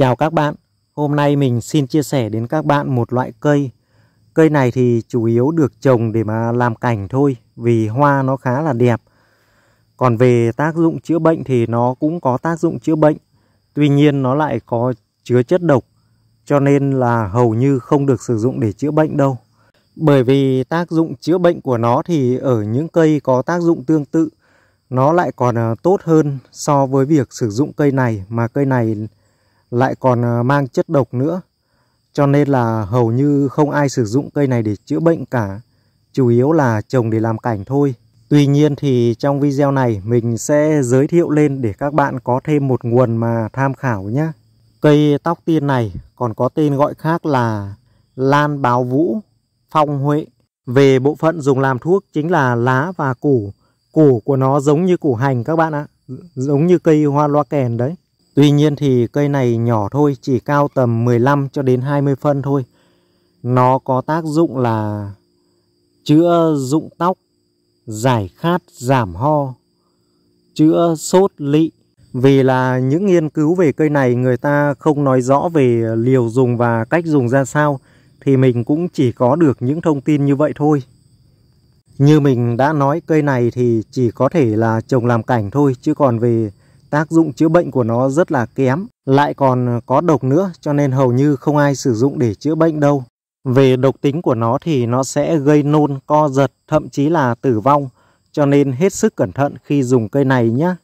Chào các bạn, hôm nay mình xin chia sẻ đến các bạn một loại cây Cây này thì chủ yếu được trồng để mà làm cảnh thôi vì hoa nó khá là đẹp Còn về tác dụng chữa bệnh thì nó cũng có tác dụng chữa bệnh Tuy nhiên nó lại có chứa chất độc cho nên là hầu như không được sử dụng để chữa bệnh đâu Bởi vì tác dụng chữa bệnh của nó thì ở những cây có tác dụng tương tự nó lại còn à, tốt hơn so với việc sử dụng cây này mà cây này lại còn à, mang chất độc nữa. Cho nên là hầu như không ai sử dụng cây này để chữa bệnh cả. Chủ yếu là trồng để làm cảnh thôi. Tuy nhiên thì trong video này mình sẽ giới thiệu lên để các bạn có thêm một nguồn mà tham khảo nhé. Cây tóc tiên này còn có tên gọi khác là lan báo vũ, phong huệ. Về bộ phận dùng làm thuốc chính là lá và củ. Củ của nó giống như củ hành các bạn ạ. Giống như cây hoa loa kèn đấy. Tuy nhiên thì cây này nhỏ thôi, chỉ cao tầm 15 cho đến 20 phân thôi. Nó có tác dụng là chữa rụng tóc, giải khát, giảm ho, chữa sốt lị. Vì là những nghiên cứu về cây này người ta không nói rõ về liều dùng và cách dùng ra sao thì mình cũng chỉ có được những thông tin như vậy thôi. Như mình đã nói cây này thì chỉ có thể là trồng làm cảnh thôi chứ còn về tác dụng chữa bệnh của nó rất là kém, lại còn có độc nữa cho nên hầu như không ai sử dụng để chữa bệnh đâu. Về độc tính của nó thì nó sẽ gây nôn, co giật, thậm chí là tử vong, cho nên hết sức cẩn thận khi dùng cây này nhé.